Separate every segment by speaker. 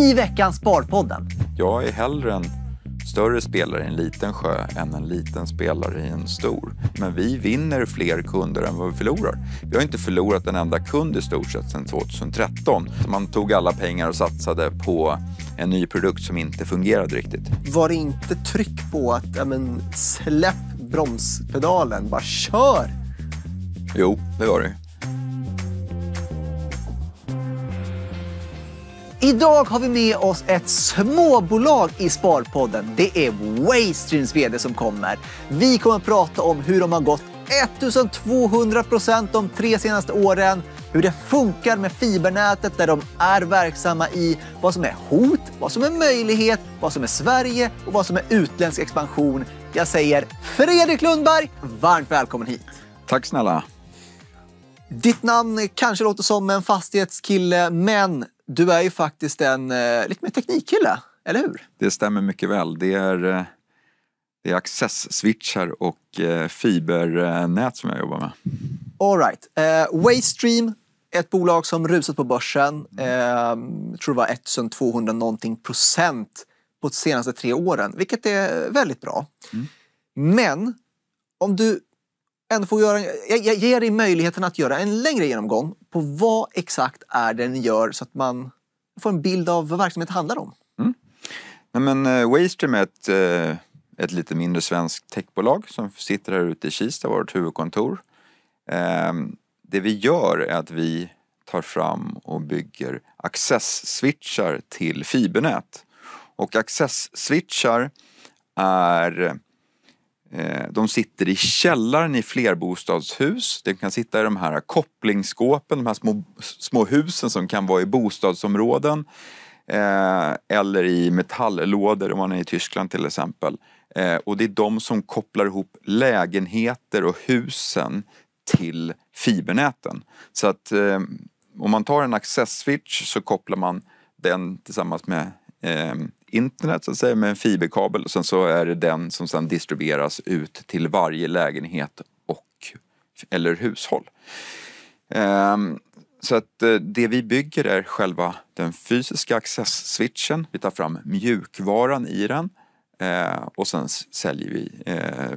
Speaker 1: i veckans Sparpodden.
Speaker 2: Jag är hellre en större spelare i en liten sjö än en liten spelare i en stor. Men vi vinner fler kunder än vad vi förlorar. Vi har inte förlorat en enda kund i stort sett sedan 2013. Man tog alla pengar och satsade på en ny produkt som inte fungerade riktigt.
Speaker 1: Var det inte tryck på att ja, men, släpp bromspedalen, bara kör?
Speaker 2: Jo, det var det.
Speaker 1: Idag har vi med oss ett småbolag i Sparpodden. Det är Waystreams vd som kommer. Vi kommer att prata om hur de har gått 1200 procent de tre senaste åren, hur det funkar med fibernätet där de är verksamma i, vad som är hot, vad som är möjlighet, vad som är Sverige och vad som är utländsk expansion. Jag säger Fredrik Lundberg, varmt välkommen hit. Tack snälla. Ditt namn kanske låter som en fastighetskille, men du
Speaker 2: är ju faktiskt en eh, lite mer teknikkille, eller hur? Det stämmer mycket väl. Det är, eh, det är access-switchar och eh, fibernät som jag jobbar med.
Speaker 1: All right. Eh, Waystream, ett bolag som rusat på börsen. Eh, jag tror det var 1200 någonting procent på de senaste tre åren, vilket är väldigt bra. Mm. Men om du ändå får göra, jag, jag ger dig möjligheten att göra en längre genomgång på vad exakt är det ni gör så att man får en bild av vad verksamheten handlar om. Mm.
Speaker 2: Nej, men, uh, Waystream är ett, uh, ett lite mindre svenskt techbolag som sitter här ute i Kista, vårt huvudkontor. Uh, det vi gör är att vi tar fram och bygger access-switchar till fibernät. Och access-switchar är Eh, de sitter i källaren i flerbostadshus. De kan sitta i de här kopplingsskåpen, de här små, små husen som kan vara i bostadsområden. Eh, eller i metalllådor om man är i Tyskland till exempel. Eh, och det är de som kopplar ihop lägenheter och husen till fibernäten. Så att om man tar en access switch så kopplar man den tillsammans med internet så att säga, med en fiberkabel och sen så är det den som sen distribueras ut till varje lägenhet och, eller hushåll. Ehm, så att eh, det vi bygger är själva den fysiska access-switchen. Vi tar fram mjukvaran i den eh, och sen säljer vi eh,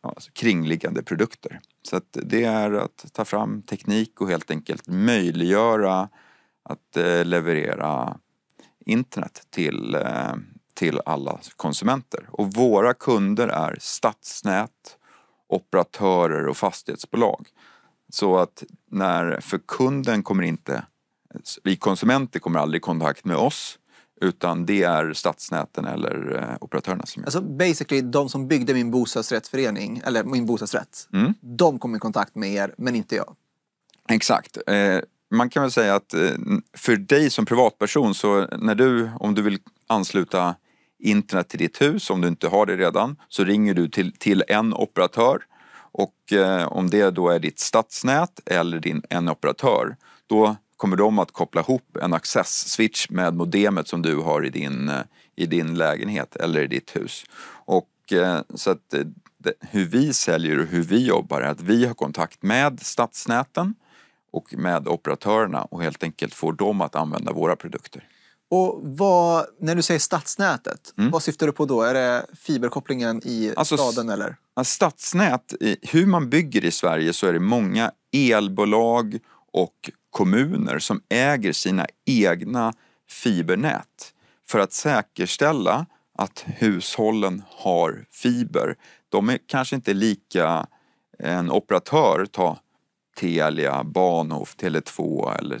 Speaker 2: alltså kringliggande produkter. Så att det är att ta fram teknik och helt enkelt möjliggöra att eh, leverera internet till, eh, till alla konsumenter. Och våra kunder är stadsnät, operatörer och fastighetsbolag. Så att när, för kunden kommer inte, vi konsumenter kommer aldrig i kontakt med oss utan det är stadsnäten eller eh, operatörerna som gör alltså, Basically, de som byggde
Speaker 1: min bostadsrättsförening, eller min bostadsrätt, mm. de kom i kontakt med er, men inte jag.
Speaker 2: Exakt. Eh, man kan väl säga att eh, för dig som privatperson så när du, om du vill ansluta internet till ditt hus, om du inte har det redan, så ringer du till, till en operatör och eh, om det då är ditt stadsnät eller din, en operatör, då kommer de att koppla ihop en access-switch med modemet som du har i din, eh, i din lägenhet eller i ditt hus. Och, så att, det, hur vi säljer och hur vi jobbar är att vi har kontakt med stadsnäten och med operatörerna och helt enkelt får dem att använda våra produkter. Och
Speaker 1: vad, när du säger stadsnätet, mm. vad syftar du på då? Är det fiberkopplingen i alltså, staden eller?
Speaker 2: Stadsnät, hur man bygger i Sverige så är det många elbolag och kommuner som äger sina egna fibernät för att säkerställa att hushållen har fiber. De är kanske inte lika en operatör, ta Telia, Bahnhof, Tele2 eller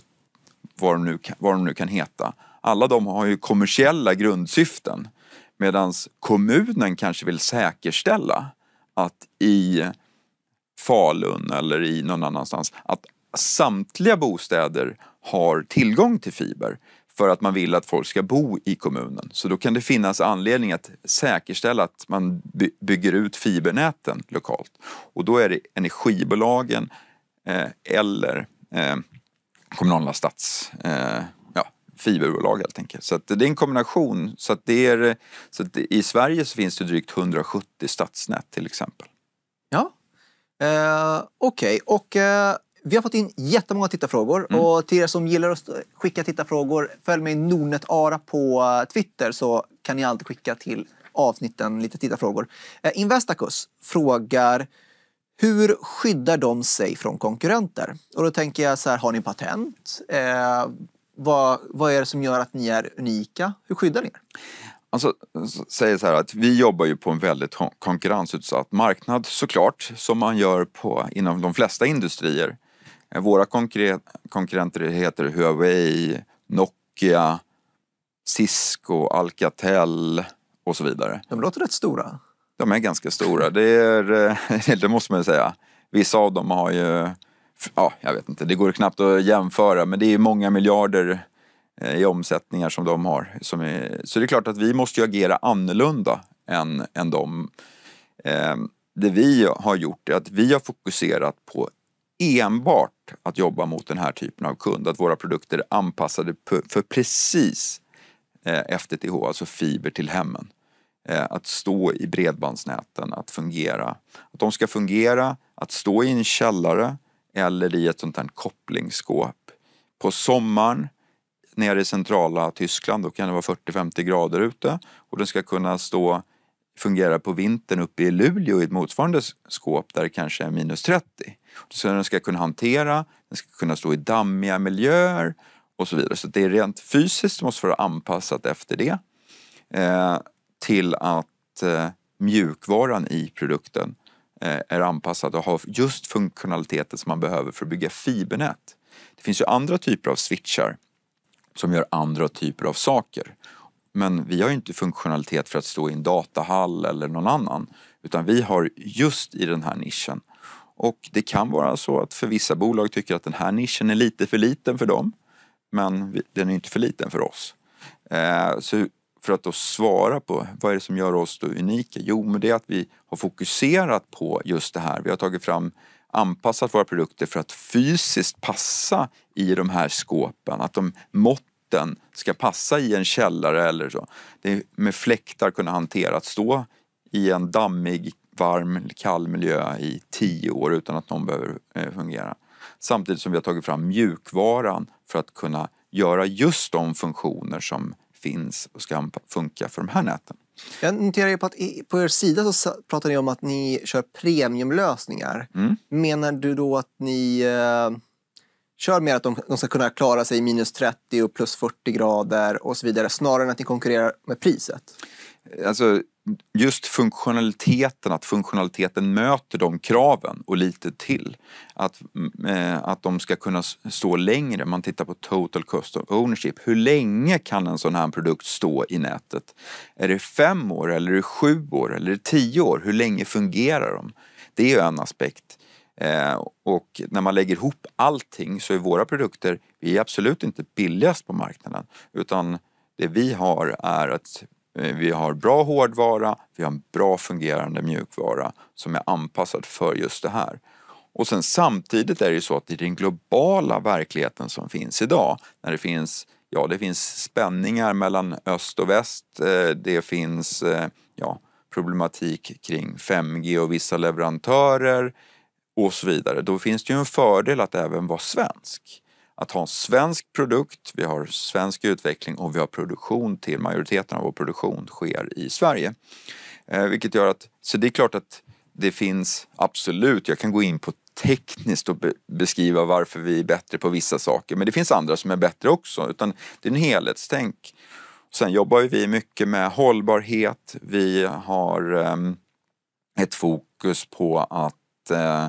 Speaker 2: vad de, nu, vad de nu kan heta. Alla de har ju kommersiella grundsyften medan kommunen kanske vill säkerställa att i Falun eller i någon annanstans att samtliga bostäder har tillgång till fiber för att man vill att folk ska bo i kommunen. Så då kan det finnas anledning att säkerställa att man bygger ut fibernäten lokalt. Och då är det energibolagen Eh, eller eh, kommunala stats eh, ja, fiberbolag helt enkelt. Så det är en kombination. Så, det är, så det, I Sverige så finns det drygt 170 stadsnät till exempel.
Speaker 1: Ja, eh, okej. Okay. Och eh, vi har fått in jättemånga tittarfrågor mm. och till er som gillar att skicka tittarfrågor, följ mig Nornet Ara på Twitter så kan ni alltid skicka till avsnitten lite tittarfrågor. Investacus frågar hur skyddar de sig från konkurrenter? Och då tänker jag så här, har ni patent? Eh, vad, vad är det som gör att ni är
Speaker 2: unika? Hur skyddar ni er? Alltså, säger så här att vi jobbar ju på en väldigt konkurrensutsatt marknad såklart, som man gör på, inom de flesta industrier. Eh, våra konkurrenter heter Huawei, Nokia, Cisco, Alcatel och så vidare. De låter rätt stora. De är ganska stora, det, är, eh, det måste man ju säga. Vissa av dem har ju, ja jag vet inte, det går knappt att jämföra men det är många miljarder eh, i omsättningar som de har. Som är, så det är klart att vi måste agera annorlunda än, än dem. Eh, det vi har gjort är att vi har fokuserat på enbart att jobba mot den här typen av kund. Att våra produkter är anpassade för precis FTTH, alltså fiber till hemmen. Eh, att stå i bredbandsnäten, att fungera. Att de ska fungera, att stå i en källare eller i ett sånt här kopplingsskåp. På sommaren nere i centrala Tyskland, då kan det vara 40-50 grader ute och den ska kunna stå fungera på vintern uppe i Luleå i ett motsvarande skåp där det kanske är minus 30. Så den ska kunna hantera, den ska kunna stå i dammiga miljöer och så vidare. Så det är rent fysiskt måste vara anpassat efter det. Eh, till att eh, mjukvaran i produkten eh, är anpassad och har just funktionaliteten som man behöver för att bygga fibernät. Det finns ju andra typer av switchar som gör andra typer av saker. Men vi har inte funktionalitet för att stå i en datahall eller någon annan utan vi har just i den här nischen. Och det kan vara så att för vissa bolag tycker att den här nischen är lite för liten för dem men den är inte för liten för oss. Eh, så för att då svara på vad är det som gör oss då unika? Jo, men det är att vi har fokuserat på just det här. Vi har tagit fram, anpassat våra produkter för att fysiskt passa i de här skåpen. Att de måtten ska passa i en källare eller så. Det är med fläktar kunna hantera att stå i en dammig, varm, kall miljö i tio år utan att någon behöver eh, fungera. Samtidigt som vi har tagit fram mjukvaran för att kunna göra just de funktioner som finns och ska funka för de här näten.
Speaker 1: Jag noterar ju på att på er sida så pratar ni om att ni kör premiumlösningar. Mm. Menar du då att ni eh, kör mer att de, de, ska kunna klara sig i minus 30 och plus 40 grader och så vidare snarare än att ni konkurrerar med priset?
Speaker 2: alltså, just funktionaliteten, att funktionaliteten möter de kraven och lite till. Att, eh, att de ska kunna stå längre. Man tittar på total cost of ownership. Hur länge kan en sån här produkt stå i nätet? Är det fem år eller är det sju år eller är det tio år? Hur länge fungerar de? Det är ju en aspekt. Eh, och när man lägger ihop allting så är våra produkter, vi är absolut inte billigast på marknaden utan det vi har är att Eh, vi har bra hårdvara, vi har en bra fungerande mjukvara som är anpassad för just det här. Och sen samtidigt är det ju så att i den globala verkligheten som finns idag, när det finns, ja, det finns spänningar mellan öst och väst, eh, det finns eh, ja, problematik kring 5G och vissa leverantörer och så vidare, då finns det ju en fördel att även vara svensk att ha en svensk produkt, vi har svensk utveckling och vi har produktion till majoriteten av vår produktion sker i Sverige. Eh, vilket gör att, så det är klart att det finns absolut, jag kan gå in på tekniskt och beskriva varför vi är bättre på vissa saker, men det finns andra som är bättre också, utan det är en helhetstänk. Sen jobbar vi mycket med hållbarhet, vi har ehm, ett fokus på att eh,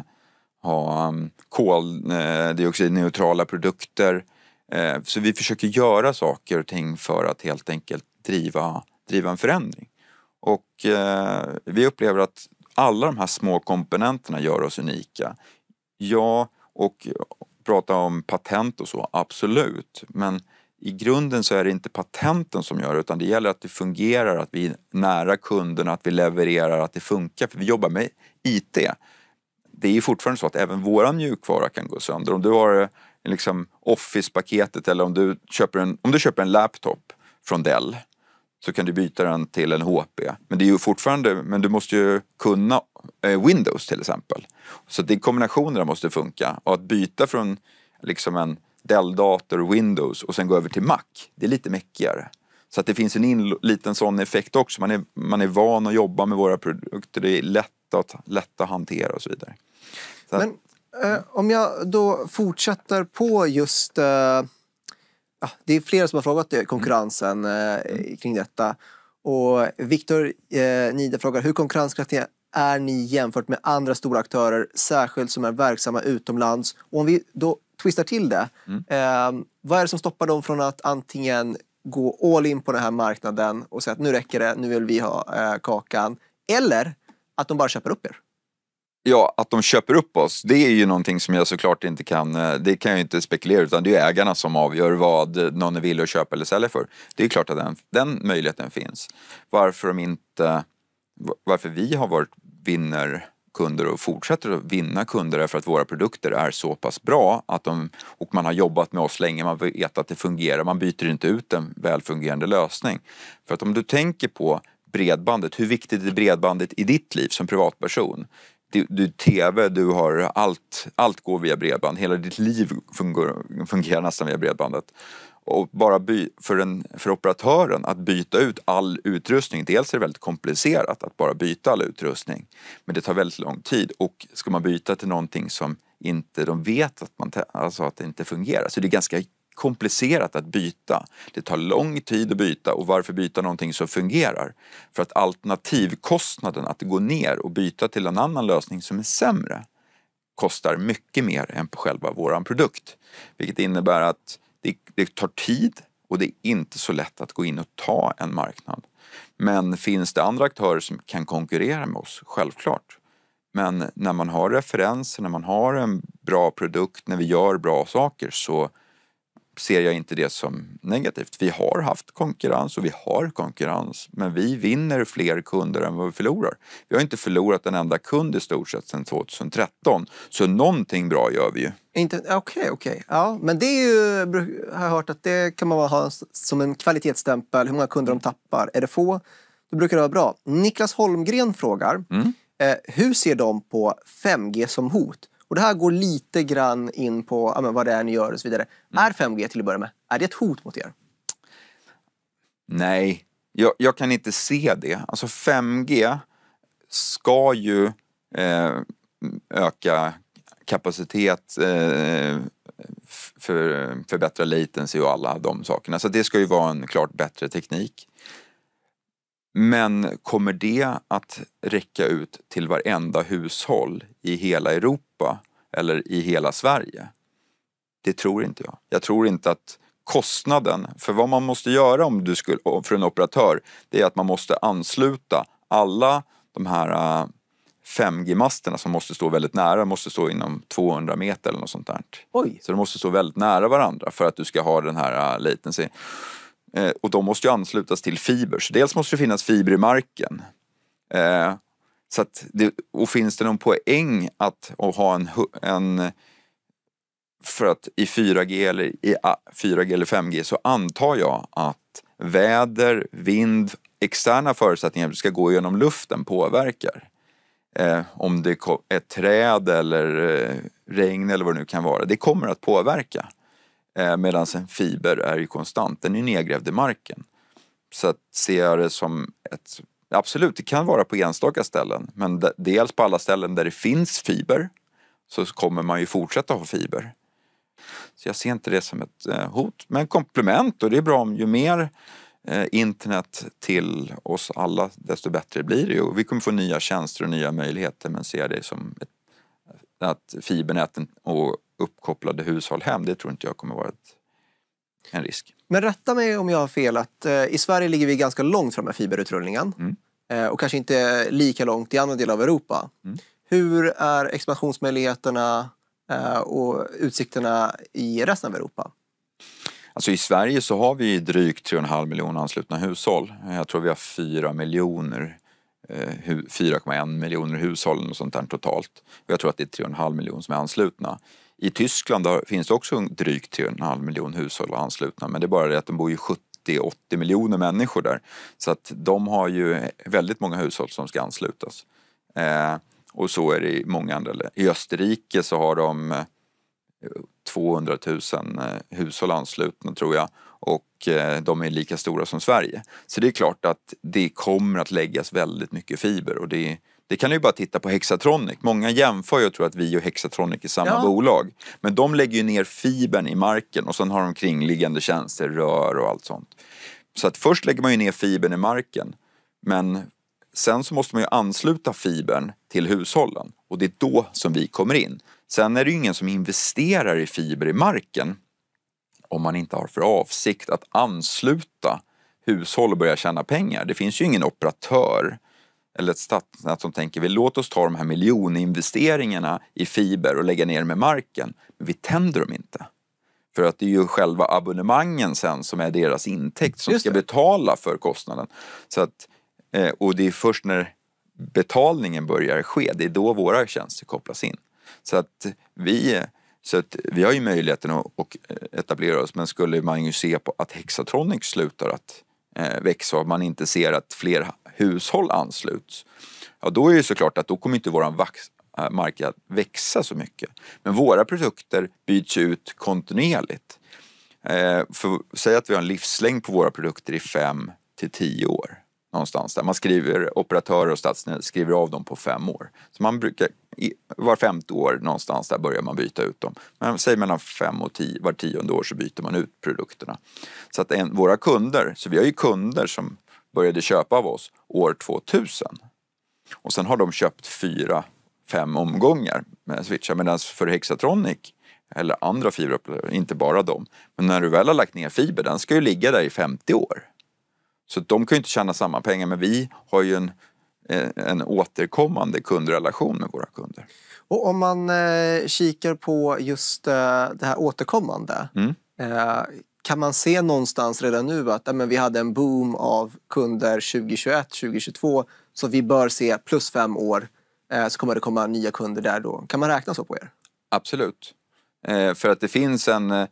Speaker 2: ha um, koldioxidneutrala eh, produkter. Eh, så vi försöker göra saker och ting för att helt enkelt driva, driva en förändring. Och eh, vi upplever att alla de här små komponenterna gör oss unika. Ja, och prata om patent och så, absolut. Men i grunden så är det inte patenten som gör det utan det gäller att det fungerar, att vi är nära kunderna, att vi levererar, att det funkar. För vi jobbar med IT det är ju fortfarande så att även våra mjukvara kan gå sönder. Om du har eh, liksom Office-paketet eller om du, köper en, om du köper en laptop från Dell så kan du byta den till en HP. Men det är ju fortfarande, men du måste ju kunna eh, Windows till exempel. Så det är kombinationerna måste funka. Och att byta från liksom en Dell-dator, Windows och sen gå över till Mac, det är lite mäckigare. Så att det finns en in, liten sån effekt också. Man är, man är van att jobba med våra produkter, det är lätt att, lätt att hantera och så vidare. Men
Speaker 1: eh, om jag då fortsätter på just... Eh, det är flera som har frågat eh, konkurrensen eh, mm. kring detta. Och Viktor eh, Nide frågar hur konkurrenskraftiga är ni jämfört med andra stora aktörer, särskilt som är verksamma utomlands? Och om vi då twistar till det, mm. eh, vad är det som stoppar dem från att antingen gå all in på den här marknaden och säga att nu räcker det, nu vill vi ha eh, kakan, eller att de bara köper upp er?
Speaker 2: Ja, att de köper upp oss, det är ju någonting som jag såklart inte kan, eh, det kan jag inte spekulera utan det är ägarna som avgör vad någon är villig att köpa eller sälja för. Det är klart att den, den möjligheten finns. Varför de inte, varför vi har varit vinner och fortsätter att vinna kunder är för att våra produkter är så pass bra att de, och man har jobbat med oss länge, man vet att det fungerar, man byter inte ut en välfungerande lösning. För att om du tänker på bredbandet, hur viktigt är bredbandet i ditt liv som privatperson? du, du tv, du har allt, allt går via bredband. Hela ditt liv fungerar, fungerar nästan via bredbandet. Och bara by, för, en, för operatören att byta ut all utrustning, dels är det väldigt komplicerat att bara byta all utrustning, men det tar väldigt lång tid och ska man byta till någonting som inte de vet att, man, alltså att det inte fungerar, så det är ganska komplicerat att byta. Det tar lång tid att byta och varför byta någonting som fungerar? För att alternativkostnaden att gå ner och byta till en annan lösning som är sämre kostar mycket mer än på själva våran produkt. Vilket innebär att det, det tar tid och det är inte så lätt att gå in och ta en marknad. Men finns det andra aktörer som kan konkurrera med oss? Självklart. Men när man har referenser, när man har en bra produkt, när vi gör bra saker så ser jag inte det som negativt. Vi har haft konkurrens och vi har konkurrens men vi vinner fler kunder än vad vi förlorar. Vi har inte förlorat en enda kund i stort sett sedan 2013 så någonting bra gör vi ju.
Speaker 1: Okej, okay, okay, Ja, men det är ju, har jag hört att det kan man ha som en kvalitetsstämpel, hur många kunder de tappar. Är det få, då brukar det vara bra. Niklas Holmgren frågar, mm. eh, hur ser de på 5G som hot? Och det här går lite grann in på ja, vad det är ni gör och så vidare. Mm. Är 5G till att börja med, är det ett hot mot er?
Speaker 2: Nej, jag, jag kan inte se det. Alltså 5G ska ju eh, öka kapacitet, eh, för, förbättra latency och alla de sakerna. Så det ska ju vara en klart bättre teknik. Men kommer det att räcka ut till varenda hushåll i hela Europa eller i hela Sverige? Det tror inte jag. Jag tror inte att kostnaden, för vad man måste göra om du skulle, för en operatör, det är att man måste ansluta alla de här 5G-masterna äh, som måste stå väldigt nära, måste stå inom 200 meter eller något sånt där. Oj. Så de måste stå väldigt nära varandra för att du ska ha den här äh, latency. Eh, och de måste ju anslutas till fiber. Så dels måste det finnas fiber i marken. Eh, så det, och finns det någon poäng att ha en, en för att i 4G eller, i 4G eller 5G så antar jag att väder, vind, externa förutsättningar som ska gå genom luften påverkar. Eh, om det är träd eller eh, regn eller vad det nu kan vara. Det kommer att påverka. Eh, medan en fiber är ju konstant, den är nedgrävd i marken. Så att ser jag det som ett... Absolut, det kan vara på enstaka ställen men dels på alla ställen där det finns fiber så kommer man ju fortsätta ha fiber. Så jag ser inte det som ett eh, hot, men komplement och det är bra om ju mer eh, internet till oss alla desto bättre blir det och vi kommer få nya tjänster och nya möjligheter men ser det som ett, att fibernäten och uppkopplade hushåll hem. Det tror inte jag kommer vara ett, en risk.
Speaker 1: Men rätta mig om jag har fel att eh, i Sverige ligger vi ganska långt fram med fiberutrullningen mm. eh, och kanske inte lika långt i andra delar av Europa. Mm. Hur är expansionsmöjligheterna eh, och utsikterna i resten av Europa?
Speaker 2: Alltså I Sverige så har vi drygt 3,5 miljoner anslutna hushåll. Jag tror vi har 4 miljoner 4,1 eh, miljoner hushåll och sånt där totalt. jag tror att det är 3,5 miljoner som är anslutna. I Tyskland finns det också drygt 3,5 miljoner hushåll anslutna men det är bara det att de bor ju 70 80 miljoner människor där. Så att de har ju väldigt många hushåll som ska anslutas. Eh, och så är det i många andra länder. I Österrike så har de 200 eh, 000 eh, hushåll anslutna tror jag och eh, de är lika stora som Sverige. Så det är klart att det kommer att läggas väldigt mycket fiber och det det kan du ju bara titta på Hexatronic. Många jämför ju och tror att vi och Hexatronic är samma ja. bolag. Men de lägger ju ner fibern i marken och sen har de kringliggande tjänster, rör och allt sånt. Så att först lägger man ju ner fibern i marken. Men sen så måste man ju ansluta fibern till hushållen och det är då som vi kommer in. Sen är det ju ingen som investerar i fiber i marken om man inte har för avsikt att ansluta hushåll och börja tjäna pengar. Det finns ju ingen operatör eller ett stadsnät som tänker vi låt oss ta de här miljoninvesteringarna i fiber och lägga ner med marken, men vi tänder dem inte. För att det är ju själva abonnemangen sen som är deras intäkt som ska betala för kostnaden. Så att, eh, och det är först när betalningen börjar ske, det är då våra tjänster kopplas in. Så att vi, så att vi har ju möjligheten att, att eh, etablera oss men skulle man ju se på att Hexatronic slutar att eh, växa och man inte ser att fler hushåll ansluts, ja då är det såklart att då kommer inte vår äh, marknad växa så mycket. Men våra produkter byts ut kontinuerligt. Eh, för, säg att vi har en livslängd på våra produkter i 5 till 10 år. Någonstans där man skriver, operatörer och stadsnät skriver av dem på fem år. Så man brukar, var femte år någonstans där börjar man byta ut dem. Men säg mellan fem och tio, var tionde år så byter man ut produkterna. Så att en, våra kunder, så vi har ju kunder som började köpa av oss år 2000. Och sen har de köpt fyra, fem omgångar med switchar medan för Hexatronic eller andra fiberupplevelser, inte bara dem. Men när du väl har lagt ner fiber, den ska ju ligga där i 50 år. Så de kan ju inte tjäna samma pengar, men vi har ju en, eh, en återkommande kundrelation med våra kunder.
Speaker 1: Och om man eh, kikar på just eh, det här återkommande. Mm. Eh, kan man se någonstans redan nu att men vi hade en boom av kunder 2021, 2022 så vi bör se plus fem år eh, så kommer det komma nya kunder där då. Kan man räkna så på er?
Speaker 2: Absolut. Eh, för att det finns en... Eh,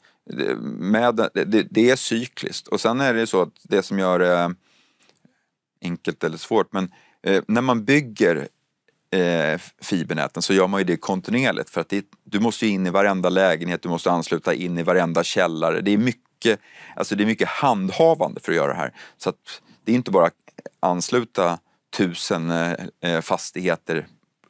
Speaker 2: med, det, det, är cykliskt och sen är det så att det som gör det eh, enkelt eller svårt men eh, när man bygger eh, fibernäten så gör man ju det kontinuerligt för att det, du måste in i varenda lägenhet, du måste ansluta in i varenda källare. Det är mycket mycket, alltså det är mycket handhavande för att göra det här. Så det är inte bara att ansluta tusen eh, eh, fastigheter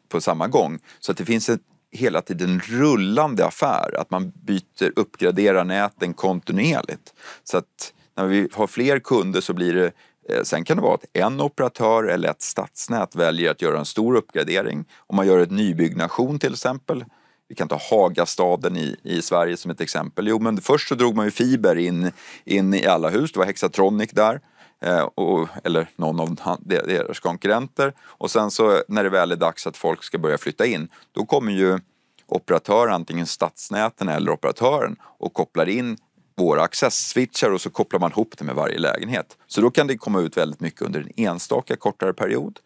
Speaker 2: på samma gång. Så att det finns ett hela tiden rullande affär, att man byter, uppgraderar näten kontinuerligt. Så att när vi har fler kunder så blir det eh, Sen kan det vara att en operatör eller ett stadsnät väljer att göra en stor uppgradering. Om man gör ett nybyggnation till exempel vi kan ta Hagastaden i, i Sverige som ett exempel. Jo, men först så drog man ju fiber in, in i alla hus. Det var Hexatronic där. Eh, och, eller någon av deras konkurrenter. Och sen så när det väl är dags att folk ska börja flytta in, då kommer ju operatören, antingen stadsnäten eller operatören, och kopplar in våra access-switchar och så kopplar man ihop det med varje lägenhet. Så då kan det komma ut väldigt mycket under en enstaka kortare period.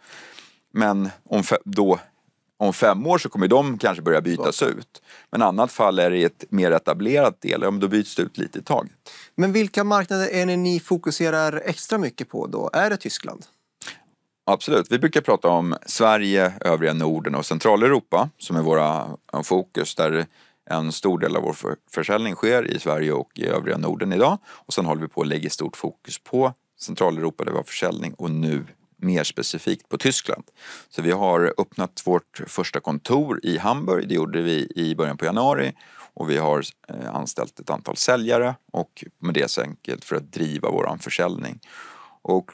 Speaker 2: Men om då om fem år så kommer de kanske börja bytas ja. ut. Men i annat fall är det ett mer etablerat del, ja, då byts det ut lite i taget.
Speaker 1: Men vilka marknader är det ni fokuserar extra mycket på då? Är det Tyskland?
Speaker 2: Absolut, vi brukar prata om Sverige, övriga Norden och Centraleuropa som är våra fokus där en stor del av vår för försäljning sker i Sverige och i övriga Norden idag. Och sen håller vi på att lägga stort fokus på Centraleuropa där vi har försäljning och nu mer specifikt på Tyskland. Så vi har öppnat vårt första kontor i Hamburg, det gjorde vi i början på januari och vi har eh, anställt ett antal säljare och med det så enkelt för att driva vår försäljning. Och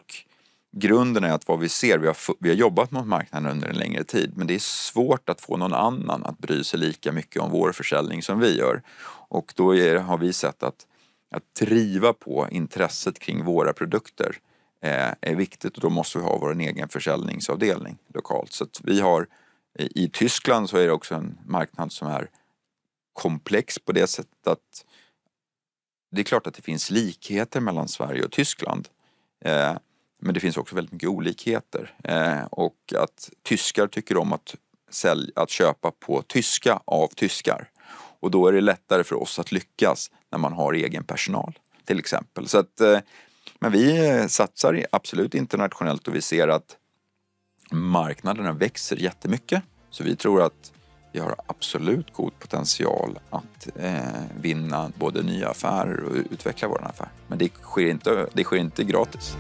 Speaker 2: grunden är att vad vi ser, vi har, vi har jobbat mot marknaden under en längre tid men det är svårt att få någon annan att bry sig lika mycket om vår försäljning som vi gör. Och då är, har vi sett att att driva på intresset kring våra produkter Eh, är viktigt och då måste vi ha vår egen försäljningsavdelning lokalt. Så vi har, i Tyskland så är det också en marknad som är komplex på det sättet att det är klart att det finns likheter mellan Sverige och Tyskland. Eh, men det finns också väldigt mycket olikheter. Eh, och att tyskar tycker om att, sälj, att köpa på tyska av tyskar. Och då är det lättare för oss att lyckas när man har egen personal till exempel. Så att men vi eh, satsar absolut internationellt och vi ser att marknaderna växer jättemycket. Så vi tror att vi har absolut god potential att eh, vinna både nya affärer och utveckla vår affär. Men det sker inte, det sker inte gratis.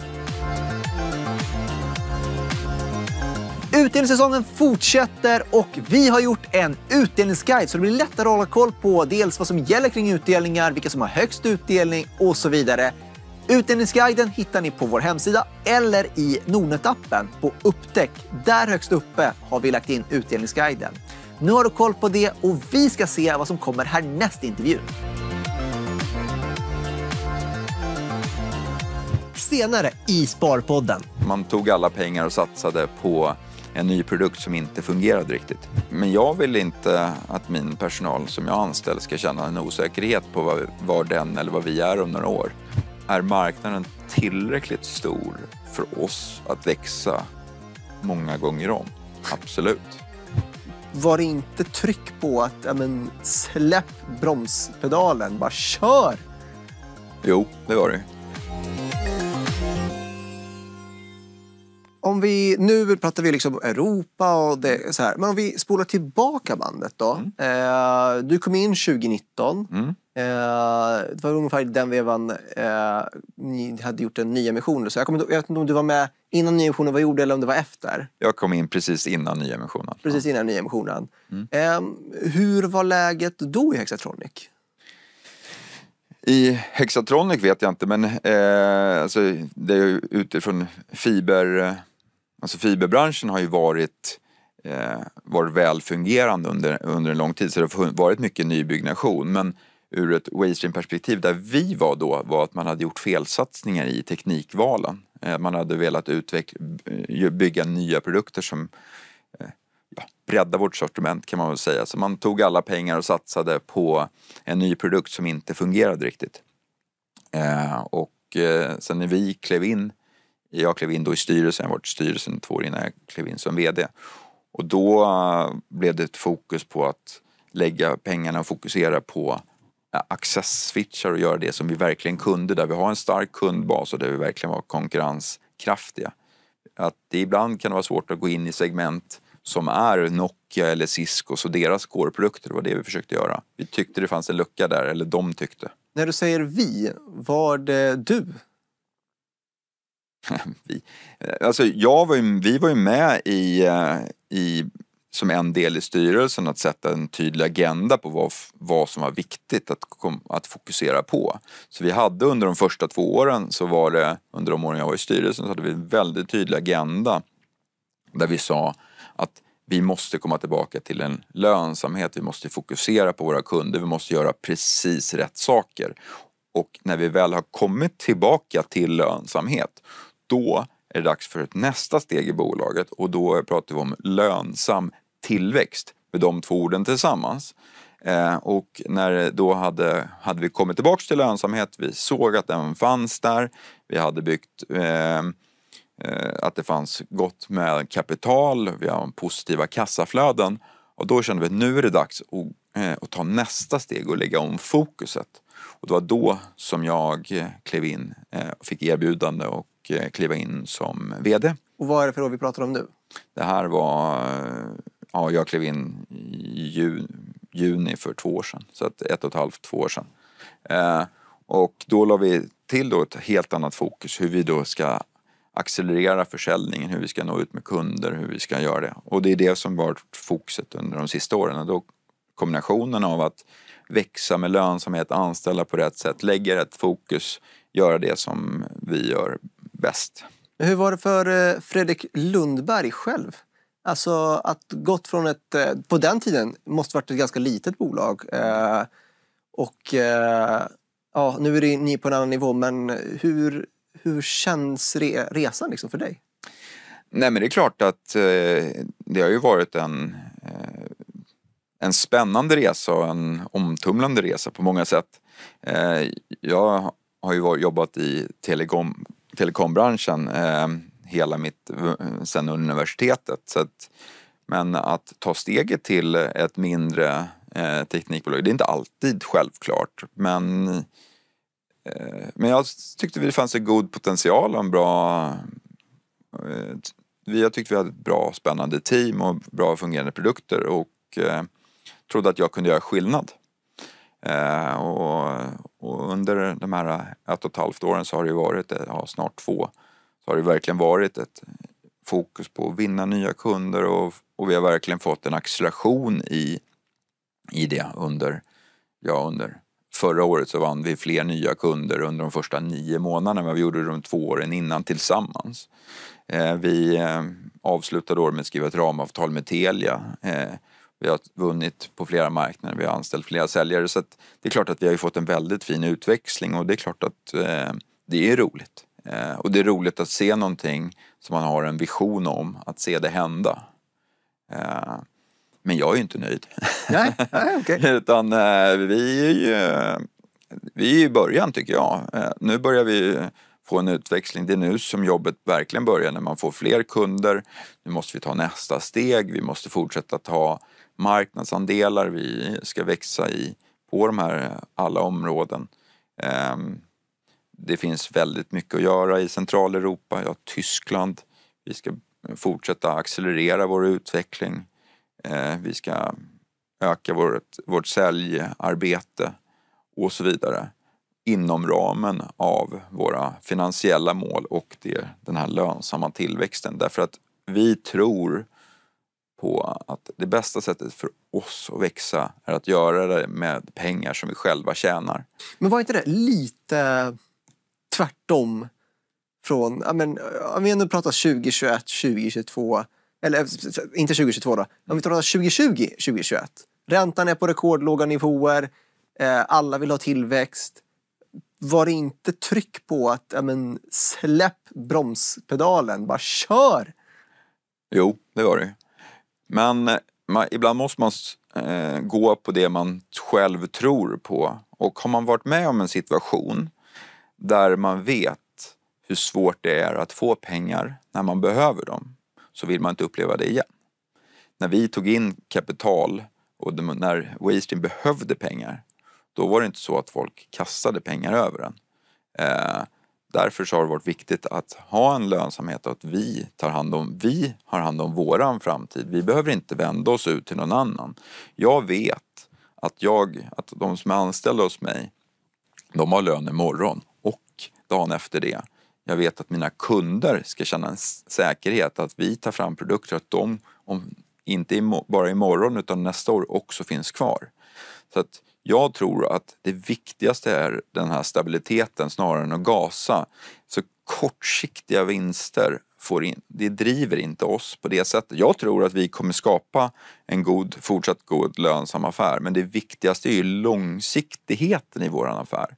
Speaker 1: Utdelningssäsongen fortsätter och vi har gjort en utdelningsguide så det blir lättare att hålla koll på dels vad som gäller kring utdelningar, vilka som har högst utdelning och så vidare. Utdelningsguiden hittar ni på vår hemsida eller i Nordnet-appen på Upptäck. Där högst uppe har vi lagt in utdelningsguiden. Nu har du koll på det och vi ska se vad som kommer härnäst i intervjun.
Speaker 2: Senare i Sparpodden. Man tog alla pengar och satsade på en ny produkt som inte fungerade riktigt. Men jag vill inte att min personal som jag anställer ska känna en osäkerhet på vad, vad den eller vad vi är om några år är marknaden tillräckligt stor för oss att växa många gånger om? Absolut.
Speaker 1: Var det inte tryck på att ja, men, släpp bromspedalen, bara kör?
Speaker 2: Jo, det var det.
Speaker 1: om vi, nu pratar vi liksom Europa och det, så här. Men om vi spolar tillbaka bandet då. Mm. Eh, du kom in 2019. Mm. Eh, det var ungefär den vevan eh, ni hade gjort en nyemission. Så jag, kommer, jag vet inte om du var med innan nyemissionen var gjord eller om det var efter?
Speaker 2: Jag kom in precis innan nyemissionen.
Speaker 1: Precis innan nyemissionen. Mm. Eh, hur var läget då i Hexatronic?
Speaker 2: I Hexatronic vet jag inte, men eh, alltså, det är utifrån fiber eh, Alltså fiberbranschen har ju varit, eh, varit välfungerande under, under en lång tid så det har varit mycket nybyggnation. Men ur ett waystream-perspektiv där vi var då var att man hade gjort felsatsningar i teknikvalen. Eh, man hade velat utveckla, eh, bygga nya produkter som eh, ja, bredda vårt sortiment kan man väl säga. Så man tog alla pengar och satsade på en ny produkt som inte fungerade riktigt. Eh, och eh, sen när vi klev in jag klev in då i styrelsen, jag har styrelsen två år innan jag klev in som VD. Och då eh, blev det ett fokus på att lägga pengarna och fokusera på eh, access-switchar och göra det som vi verkligen kunde, där vi har en stark kundbas och där vi verkligen var konkurrenskraftiga. Att det ibland kan det vara svårt att gå in i segment som är Nokia eller Cisco och deras core-produkter. Det var det vi försökte göra. Vi tyckte det fanns en lucka där, eller de tyckte.
Speaker 1: När du säger vi, var det du
Speaker 2: vi, eh, alltså jag var ju, vi var ju med i, eh, i, som en del i styrelsen att sätta en tydlig agenda på vad, vad som var viktigt att, att fokusera på. Så vi hade under de första två åren, så var det, under de åren jag var i styrelsen, så hade vi en väldigt tydlig agenda där vi sa att vi måste komma tillbaka till en lönsamhet, vi måste fokusera på våra kunder, vi måste göra precis rätt saker. Och när vi väl har kommit tillbaka till lönsamhet då är det dags för ett nästa steg i bolaget och då pratar vi om lönsam tillväxt med de två orden tillsammans. Eh, och när då hade, hade vi kommit tillbaks till lönsamhet, vi såg att den fanns där, vi hade byggt eh, eh att det fanns gott med kapital, vi har positiva kassaflöden och då kände vi att nu är det dags att, eh, att ta nästa steg och lägga om fokuset. Och det var då som jag klev in eh, och fick erbjudande och och eh, kliva in som VD.
Speaker 1: Och vad är det för år vi pratar om nu?
Speaker 2: Det här var, eh, ja jag klev in i juni, för två år sedan, så att ett och ett halvt, två år sedan. Eh, och då la vi till då ett helt annat fokus, hur vi då ska accelerera försäljningen, hur vi ska nå ut med kunder, hur vi ska göra det. Och det är det som varit fokuset under de sista åren. då kombinationen av att växa med lönsamhet, anställa på rätt sätt, lägga rätt fokus, göra det som vi gör bäst.
Speaker 1: Hur var det för eh, Fredrik Lundberg själv? Alltså att gått från ett, eh, på den tiden, måste varit ett ganska litet bolag. Eh, och ja, nu är ni på en annan nivå, men hur, hur känns resan liksom för dig?
Speaker 2: Nej men det är klart att det har ju varit en, en spännande resa och en omtumlande resa på många sätt. jag har ju jobbat i telekom, telekombranschen eh, hela mitt, eh, sen universitetet. Så att, men att ta steget till ett mindre eh, teknikbolag, det är inte alltid självklart. Men, eh, men jag tyckte det fanns en god potential och en bra vi, eh, jag tyckte vi hade ett bra spännande team och bra fungerande produkter och eh, trodde att jag kunde göra skillnad. Eh, och, och, under de här ett och ett halvt åren så har det varit, eh, ja, snart två, så har det verkligen varit ett fokus på att vinna nya kunder och, och vi har verkligen fått en acceleration i, i det under, ja, under Förra året så vann vi fler nya kunder under de första nio månaderna men vi gjorde de två åren innan tillsammans. Eh, vi eh, avslutade året med att skriva ett ramavtal med Telia eh, vi har vunnit på flera marknader, vi har anställt flera säljare. Så att det är klart att vi har fått en väldigt fin utväxling och det är klart att eh, det är roligt. Eh, och det är roligt att se någonting som man har en vision om, att se det hända. Eh, men jag är ju inte nöjd. Nej, nej okay. Utan eh, vi är ju vi är i början tycker jag. Eh, nu börjar vi få en utväxling. Det är nu som jobbet verkligen börjar, när man får fler kunder. Nu måste vi ta nästa steg, vi måste fortsätta ta marknadsandelar vi ska växa i på de här eh, alla områden. Ehm, det finns väldigt mycket att göra i Centraleuropa, ja, Tyskland. Vi ska fortsätta accelerera vår utveckling. Ehm, vi ska öka vårt, vårt säljarbete och så vidare inom ramen av våra finansiella mål och det, den här lönsamma tillväxten. Därför att vi tror på att det bästa sättet för oss att växa är att göra det med pengar som vi själva tjänar.
Speaker 1: Men var inte det lite tvärtom från, om vi ändå pratar 2021, 2022, eller inte 2022 då, om vi pratar 2020, 2021. Räntan är på rekordlåga nivåer, eh, alla vill ha tillväxt. Var det inte tryck på att men, släpp bromspedalen, bara kör?
Speaker 2: Jo, det var det men man, ibland måste man eh, gå på det man själv tror på. Och har man varit med om en situation där man vet hur svårt det är att få pengar när man behöver dem, så vill man inte uppleva det igen. När vi tog in kapital och de, när Waystream behövde pengar, då var det inte så att folk kastade pengar över en. Eh, därför så har det varit viktigt att ha en lönsamhet och att vi tar hand om, vi har hand om våran framtid. Vi behöver inte vända oss ut till någon annan. Jag vet att jag, att de som är anställda hos mig, de har lön imorgon och dagen efter det. Jag vet att mina kunder ska känna en säkerhet att vi tar fram produkter, att de, om, inte bara imorgon utan nästa år, också finns kvar. Så att jag tror att det viktigaste är den här stabiliteten snarare än att gasa. Så kortsiktiga vinster får in, det driver inte oss på det sättet. Jag tror att vi kommer skapa en god, fortsatt god lönsam affär men det viktigaste är ju långsiktigheten i vår affär.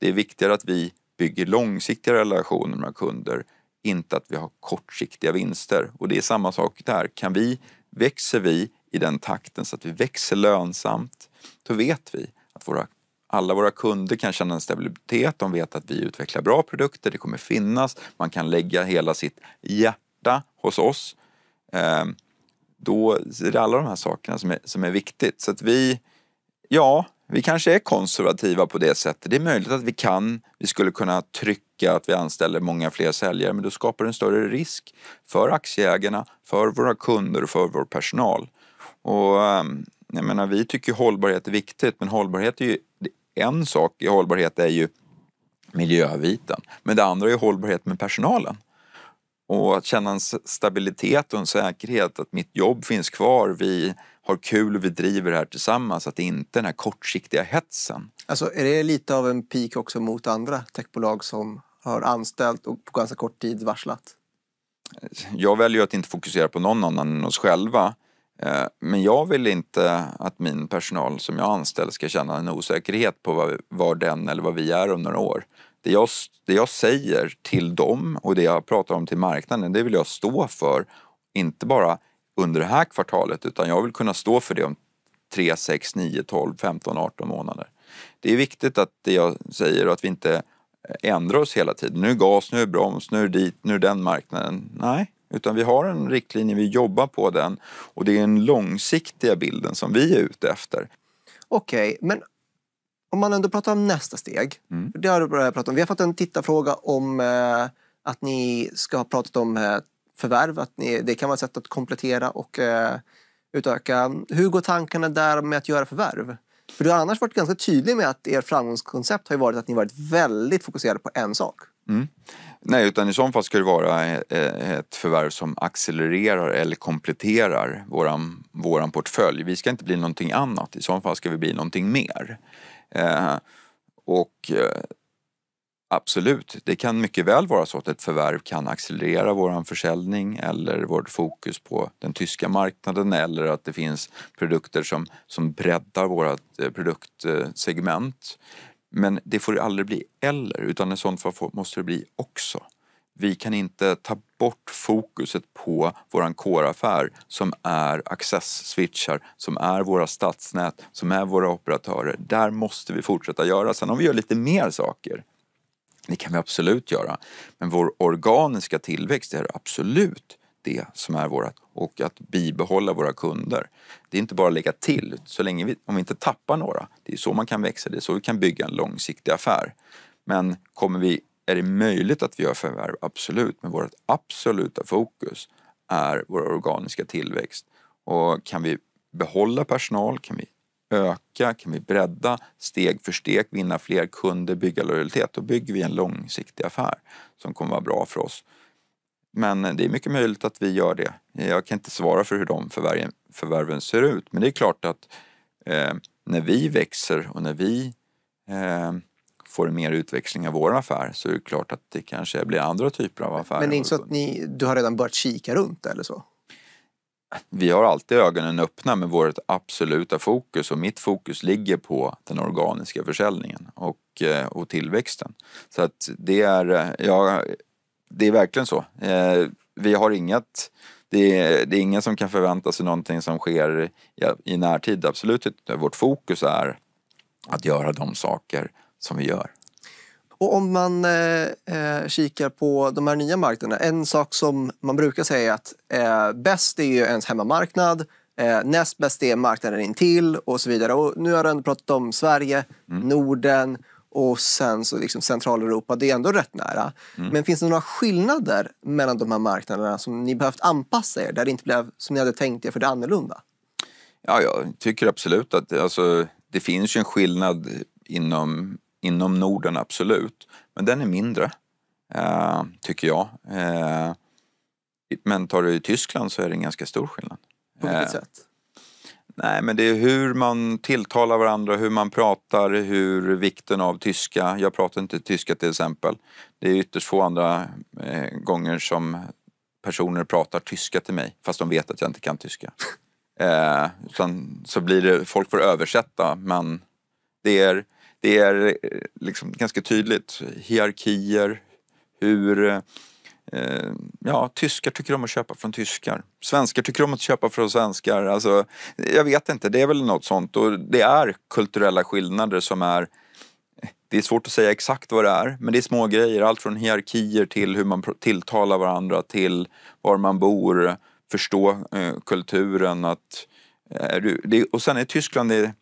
Speaker 2: Det är viktigare att vi bygger långsiktiga relationer med kunder, inte att vi har kortsiktiga vinster. Och det är samma sak där. Kan vi, växer vi i den takten så att vi växer lönsamt, då vet vi att våra, alla våra kunder kan känna en stabilitet. De vet att vi utvecklar bra produkter, det kommer finnas. Man kan lägga hela sitt hjärta hos oss. Ehm, då är det alla de här sakerna som är, som är viktigt. Så att vi, ja, vi kanske är konservativa på det sättet. Det är möjligt att vi kan, vi skulle kunna trycka att vi anställer många fler säljare men då skapar det en större risk för aktieägarna, för våra kunder och för vår personal. Och ehm, jag menar, vi tycker hållbarhet är viktigt, men hållbarhet är ju... En sak i hållbarhet är ju miljöviten, men det andra är hållbarhet med personalen. Och att känna en stabilitet och en säkerhet, att mitt jobb finns kvar, vi har kul, vi driver det här tillsammans, att det inte är den här kortsiktiga hetsen.
Speaker 1: Alltså är det lite av en pik också mot andra techbolag som har anställt och på ganska kort tid
Speaker 2: varslat? Jag väljer att inte fokusera på någon annan än oss själva. Eh, men jag vill inte att min personal som jag anställer ska känna en osäkerhet på var vad den eller vad vi är om några år. Det jag, det jag säger till dem och det jag pratar om till marknaden, det vill jag stå för. Inte bara under det här kvartalet, utan jag vill kunna stå för det om 3, 6, 9, 12, 15, 18 månader. Det är viktigt att det jag säger och att vi inte eh, ändrar oss hela tiden. Nu är gas, nu är broms, nu är dit, nu är den marknaden. Nej, utan vi har en riktlinje, vi jobbar på den och det är den långsiktiga bilden som vi är ute efter.
Speaker 1: Okej, okay, men om man ändå pratar om nästa steg. Mm. Det har du börjat prata om. Vi har fått en tittarfråga om eh, att ni ska ha pratat om eh, förvärv. Att ni, det kan vara ett sätt att komplettera och eh, utöka. Hur går tankarna där med att göra förvärv? För du har annars varit ganska tydlig med att er framgångskoncept har varit att ni varit väldigt fokuserade på en sak.
Speaker 2: Mm. Nej, utan i så fall ska det vara eh, ett förvärv som accelererar eller kompletterar våran, våran portfölj. Vi ska inte bli någonting annat, i så fall ska vi bli någonting mer. Eh, och eh, absolut, det kan mycket väl vara så att ett förvärv kan accelerera våran försäljning eller vårt fokus på den tyska marknaden eller att det finns produkter som, som breddar vårt eh, produktsegment. Men det får aldrig bli eller, utan i sånt fall måste det bli också. Vi kan inte ta bort fokuset på våran core som är access-switchar, som är våra stadsnät, som är våra operatörer. Där måste vi fortsätta göra. Sen om vi gör lite mer saker, det kan vi absolut göra. Men vår organiska tillväxt är absolut det som är våra och att bibehålla våra kunder. Det är inte bara att lägga till, så länge vi, om vi inte tappar några. Det är så man kan växa, det är så vi kan bygga en långsiktig affär. Men kommer vi, är det möjligt att vi gör förvärv? Absolut, men vårt absoluta fokus är vår organiska tillväxt. Och kan vi behålla personal? Kan vi öka? Kan vi bredda steg för steg, vinna fler kunder, bygga lojalitet? Då bygger vi en långsiktig affär som kommer vara bra för oss. Men det är mycket möjligt att vi gör det. Jag kan inte svara för hur de förvärven, ser ut men det är klart att eh, när vi växer och när vi eh, får mer utväxling av vår affär så är det klart att det kanske blir andra typer av affärer. Men det är
Speaker 1: inte så att ni, du har redan börjat kika runt
Speaker 2: eller så? Vi har alltid ögonen öppna med vårt absoluta fokus och mitt fokus ligger på den organiska försäljningen och, eh, och tillväxten. Så att det är, eh, jag det är verkligen så. Eh, vi har inget, det är, det är, ingen som kan förvänta sig någonting som sker i, i närtid, absolut inte. Vårt fokus är att göra de saker som vi gör.
Speaker 1: Och om man eh, eh kikar på de här nya marknaderna, en sak som man brukar säga är att eh, bäst är ju ens hemmamarknad, eh, näst bäst är marknaden intill och så vidare. Och nu har du ändå pratat om Sverige, mm. Norden och sen så liksom Centraleuropa, det är ändå rätt nära. Mm. Men finns det några skillnader mellan de här marknaderna som ni behövt anpassa er, där det inte blev som ni hade tänkt er för det annorlunda?
Speaker 2: Ja, jag tycker absolut att alltså, det finns ju en skillnad inom, inom Norden, absolut. Men den är mindre, eh, tycker jag. Eh, men tar du Tyskland så är det en ganska stor skillnad. På vilket eh, sätt? Nej, men det är hur man tilltalar varandra, hur man pratar, hur vikten av tyska. Jag pratar inte tyska till exempel. Det är ytterst få andra eh, gånger som personer pratar tyska till mig, fast de vet att jag inte kan tyska. eh, sen, så blir det, folk får översätta, men det är, det är eh, liksom ganska tydligt hierarkier, hur eh, Eh, ja, tyskar tycker om att köpa från tyskar. Svenskar tycker om att köpa från svenskar. Alltså, jag vet inte, det är väl något sånt. Och det är kulturella skillnader som är det är svårt att säga exakt vad det är, men det är små grejer. Allt från hierarkier till hur man tilltalar varandra till var man bor, förstå eh, kulturen. Att, eh, det, och sen är Tyskland, det,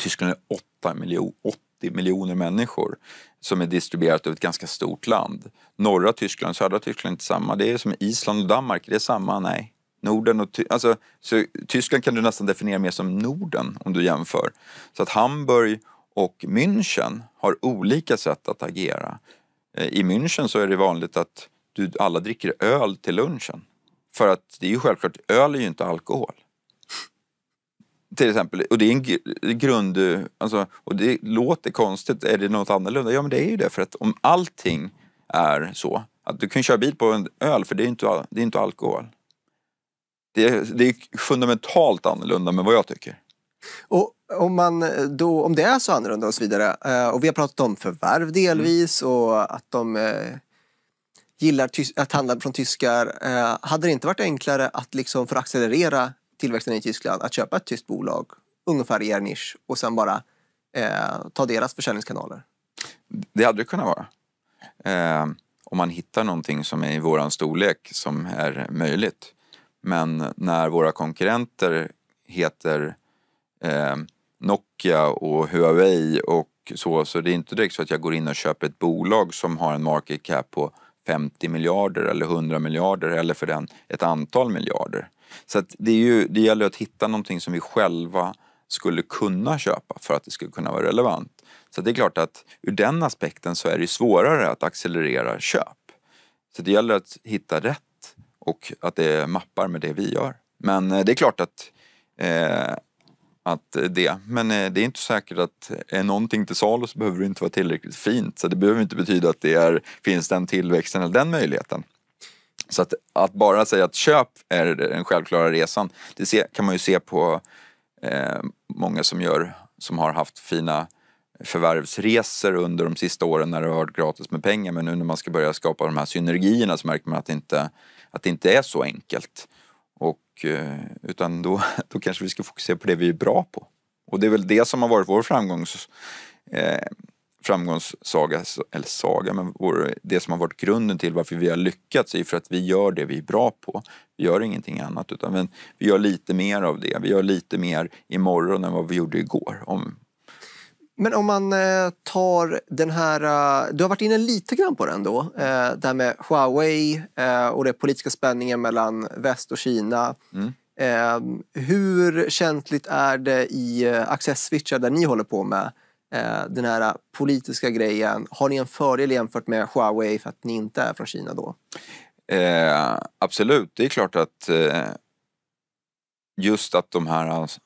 Speaker 2: Tyskland är 8, miljoner. 8 30 miljoner människor som är distribuerat över ett ganska stort land. Norra Tyskland och södra Tyskland är inte samma. Det är som Island och Danmark, det är samma? Nej. Norden och Ty alltså, så Tyskland kan du nästan definiera mer som Norden om du jämför. Så att Hamburg och München har olika sätt att agera. Eh, I München så är det vanligt att du, alla dricker öl till lunchen. För att det är ju självklart, öl är ju inte alkohol till exempel, och det är en grund... Alltså, och det låter konstigt, är det något annorlunda? Ja men det är ju det för att om allting är så, att du kan köra bil på en öl för det är inte, det är inte alkohol. Det är, det är fundamentalt annorlunda med vad jag tycker.
Speaker 1: Och om, man då, om det är så annorlunda och så vidare, eh, och vi har pratat om förvärv delvis mm. och att de eh, gillar att handla från tyskar. Eh, hade det inte varit enklare att liksom för att accelerera tillväxten i Tyskland att köpa ett tyskt bolag ungefär i er nisch och sen bara eh, ta deras försäljningskanaler?
Speaker 2: Det hade det kunnat vara. Eh, om man hittar någonting som är i vår storlek som är möjligt. Men när våra konkurrenter heter eh, Nokia och Huawei och så, så det är inte direkt så att jag går in och köper ett bolag som har en market cap på 50 miljarder eller 100 miljarder eller för den ett antal miljarder. Så att det, är ju, det gäller att hitta någonting som vi själva skulle kunna köpa för att det skulle kunna vara relevant. Så det är klart att ur den aspekten så är det svårare att accelerera köp. Så det gäller att hitta rätt och att det mappar med det vi gör. Men eh, det är klart att, eh, att det. Men eh, det är inte säkert att eh, är någonting till salu så behöver det inte vara tillräckligt fint. Så det behöver inte betyda att det är, finns den tillväxten eller den möjligheten. Så att, att bara säga att köp är den självklara resan, det se, kan man ju se på eh, många som, gör, som har haft fina förvärvsresor under de sista åren när det har varit gratis med pengar. Men nu när man ska börja skapa de här synergierna så märker man att det inte, att det inte är så enkelt. Och, eh, utan då, då kanske vi ska fokusera på det vi är bra på. Och det är väl det som har varit vår framgångs... Eh, framgångssaga, eller saga, men vår, det som har varit grunden till varför vi har lyckats är för att vi gör det vi är bra på. Vi gör ingenting annat utan vi gör lite mer av det. Vi gör lite mer imorgon än vad vi gjorde igår. Om...
Speaker 1: Men om man eh, tar den här, eh, du har varit inne lite grann på den då, eh, det här med Huawei och den politiska spänningen mellan väst och Kina. Mm. Hur känsligt är det i access-switchar där ni håller på med eh, den här politiska grejen. Har ni en fördel jämfört med Huawei för att ni inte är från Kina då?
Speaker 2: Eh, absolut, det är klart att eh, just att de här alltså,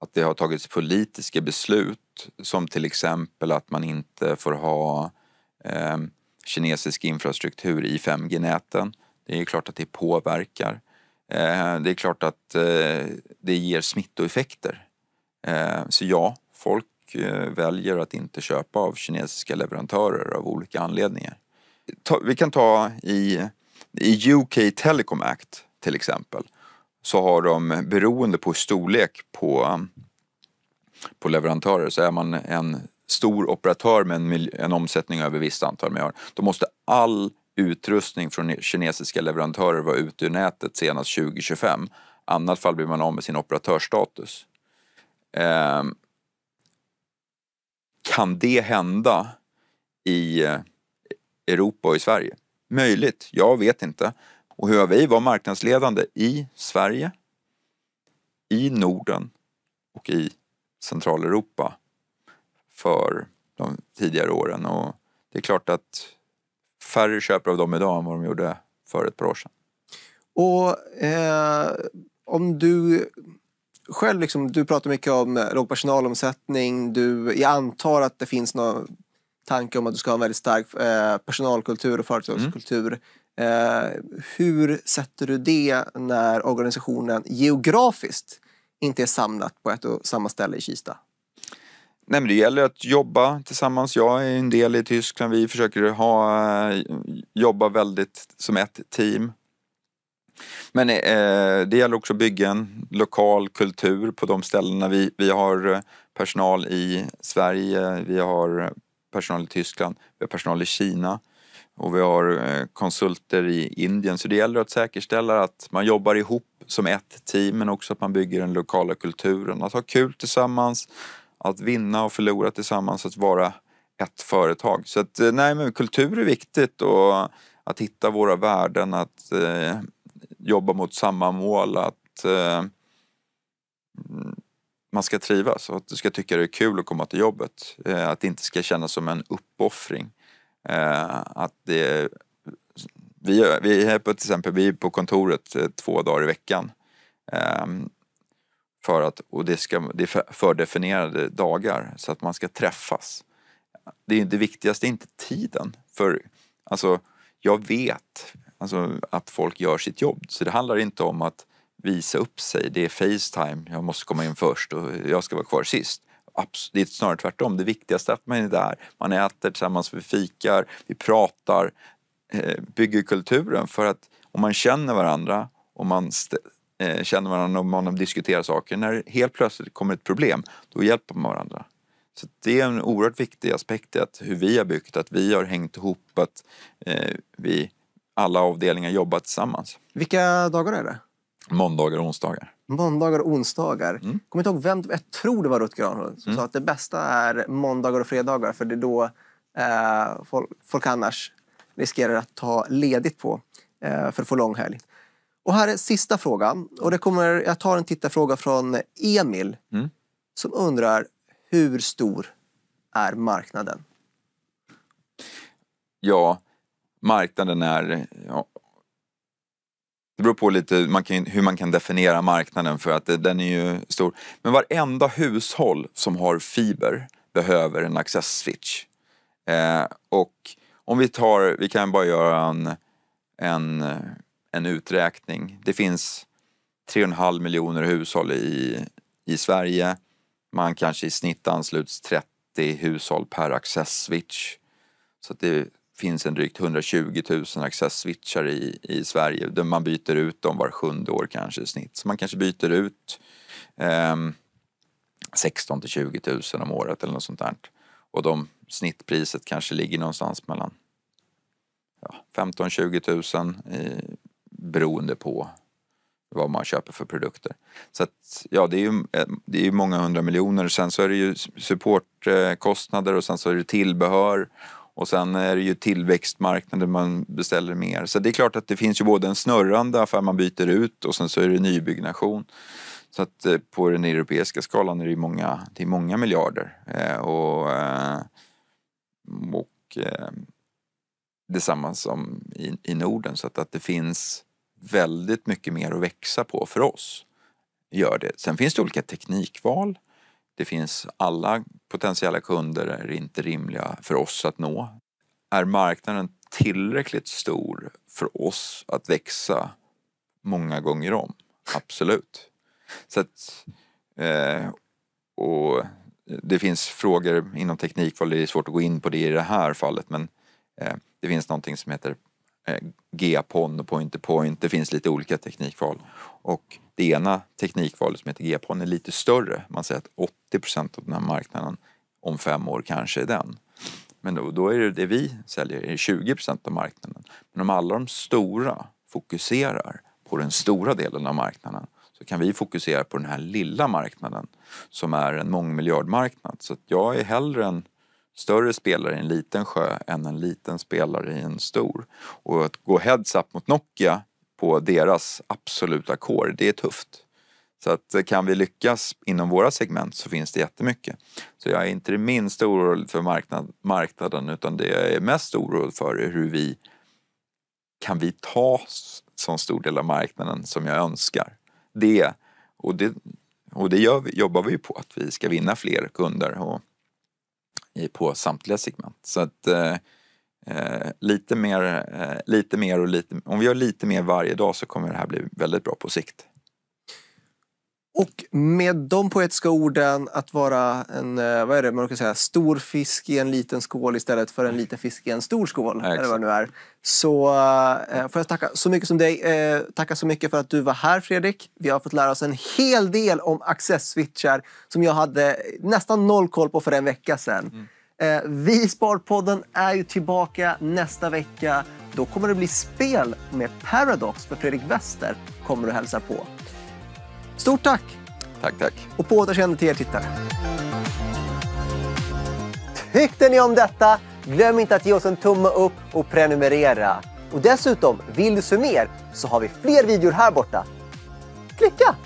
Speaker 2: att det har tagits politiska beslut som till exempel att man inte får ha eh, kinesisk infrastruktur i 5G-näten. Det är klart att det påverkar. Eh, det är klart att eh, det ger smittoeffekter. Eh, så ja, folk och eh, väljer att inte köpa av kinesiska leverantörer av olika anledningar. Ta, vi kan ta i, i UK Telecom Act till exempel så har de beroende på storlek på, på leverantörer så är man en stor operatör med en, en omsättning över visst antal miljarder. Då måste all utrustning från kinesiska leverantörer vara ute ur nätet senast 2025. Annars fall blir man av med sin operatörsstatus. Ehm, kan det hända i eh, Europa och i Sverige? Möjligt, jag vet inte. Och Huawei var marknadsledande i Sverige, i Norden och i Centraleuropa för de tidigare åren. Och det är klart att färre köper av dem idag än vad de gjorde för ett par år sedan.
Speaker 1: Och eh, om du själv, liksom, du pratar mycket om eh, låg personalomsättning. Du, jag antar att det finns någon tanke om att du ska ha en väldigt stark eh, personalkultur och företagskultur. Mm. Eh, hur sätter du det när organisationen geografiskt inte är samlat på ett och samma ställe i Kista?
Speaker 2: Nej, men det gäller att jobba tillsammans. Jag är en del i Tyskland. Vi försöker ha, eh, jobba väldigt som ett team. Men eh, det gäller också att bygga en lokal kultur på de ställena. Vi, vi har eh, personal i Sverige, vi har eh, personal i Tyskland, vi har personal i Kina och vi har eh, konsulter i Indien. Så det gäller att säkerställa att man jobbar ihop som ett team men också att man bygger den lokala kulturen. Att ha kul tillsammans, att vinna och förlora tillsammans, att vara ett företag. Så att, nej, men kultur är viktigt och att hitta våra värden, att eh, jobba mot samma mål. Att eh, man ska trivas och att du ska tycka det är kul att komma till jobbet. Eh, att det inte ska kännas som en uppoffring. Eh, att det, vi, är, vi är på, till exempel vi på kontoret eh, två dagar i veckan. Ehm, för att, och det, ska, det är fördefinierade dagar så att man ska träffas. Det, det viktigaste är inte tiden. för alltså jag vet Alltså att folk gör sitt jobb. Så det handlar inte om att visa upp sig. Det är Facetime, jag måste komma in först och jag ska vara kvar sist. Det är snarare tvärtom. Det viktigaste är att man är där. Man äter tillsammans, vi fikar, vi pratar, eh, bygger kulturen. För att om man känner varandra och man eh, känner varandra och man diskuterar saker. När det helt plötsligt kommer ett problem, då hjälper man varandra. Så det är en oerhört viktig aspekt i att hur vi har byggt, att vi har hängt ihop, att eh, vi alla avdelningar jobbar tillsammans.
Speaker 1: Vilka dagar är
Speaker 2: det? Måndagar och onsdagar.
Speaker 1: Måndagar och onsdagar. Mm. Kommer inte ihåg vem, jag tror det var Rutger Arnhult som mm. sa att det bästa är måndagar och fredagar för det är då eh, folk, folk annars riskerar att ta ledigt på eh, för att få långhelg. Och här är sista frågan. Och det kommer, jag tar en tittarfråga från Emil mm. som undrar hur stor är marknaden?
Speaker 2: Ja, marknaden är ja, det beror på lite man kan, hur man kan definiera marknaden för att den är ju stor. Men varenda hushåll som har fiber behöver en access switch. Eh, och om vi tar, vi kan bara göra en, en, en uträkning. Det finns 3,5 miljoner hushåll i, i Sverige. Man kanske i snitt ansluts 30 hushåll per access switch. Så det finns en drygt 120 000 access-switchar i, i Sverige. Där man byter ut dem var sjunde år kanske i snitt. Så man kanske byter ut eh, 16 till 20 000 om året eller något sånt där. Och de, snittpriset kanske ligger någonstans mellan ja, 15-20 000 eh, beroende på vad man köper för produkter. Så att, ja, det är ju det är ju många hundra miljoner. Sen så är det ju supportkostnader eh, och sen så är det tillbehör och sen är det ju tillväxtmarknader man beställer mer. Så det är klart att det finns ju både en snurrande affär man byter ut och sen så är det nybyggnation. Så att eh, på den europeiska skalan är det många, det är många miljarder. Eh, och, eh, och eh, detsamma som i, i Norden. Så att, att det finns väldigt mycket mer att växa på för oss. Gör det. Sen finns det olika teknikval det finns alla potentiella kunder är inte rimliga för oss att nå. Är marknaden tillräckligt stor för oss att växa många gånger om? Absolut. Så att, eh, och det finns frågor inom teknikval, det är svårt att gå in på det i det här fallet men eh, det finns någonting som heter eh, pon och point-to-point, det finns lite olika teknikval. Och det ena teknikvalet som heter G-Pon, är lite större. Man säger att 80 procent av den här marknaden om fem år kanske är den. Men då, då är det, det vi säljer är 20 procent av marknaden. Men om alla de stora fokuserar på den stora delen av marknaden så kan vi fokusera på den här lilla marknaden som är en mångmiljardmarknad. Så jag är hellre en större spelare i en liten sjö än en liten spelare i en stor. Och att gå heads up mot Nokia på deras absoluta kår. Det är tufft. Så att eh, kan vi lyckas inom våra segment så finns det jättemycket. Så jag är inte det minsta orolig för marknad, marknaden utan det jag är mest orolig för är hur vi kan vi ta så stor del av marknaden som jag önskar. Det, och det, och det gör vi, jobbar vi ju på, att vi ska vinna fler kunder och, på samtliga segment. Så att eh, Eh, lite, mer, eh, lite mer och lite, om vi gör lite mer varje dag så kommer det här bli väldigt bra på sikt.
Speaker 1: Och med de poetiska orden, att vara en eh, vad är det, man kan säga, stor fisk i en liten skål istället för en liten fisk i en stor skål, ja, eller vad det nu är. Så eh, får jag tacka så mycket som dig. Eh, tacka så mycket för att du var här Fredrik. Vi har fått lära oss en hel del om access-switchar som jag hade nästan noll koll på för en vecka sedan. Mm. Eh, vi i Sparpodden är ju tillbaka nästa vecka. Då kommer det bli spel med Paradox, för Fredrik Wester kommer du hälsa på. Stort tack! Tack, tack. Och på återseende till er tittare. Tyckte ni om detta? Glöm inte att ge oss en tumme upp och prenumerera. Och dessutom, vill du se mer så har vi fler videor här borta. Klicka!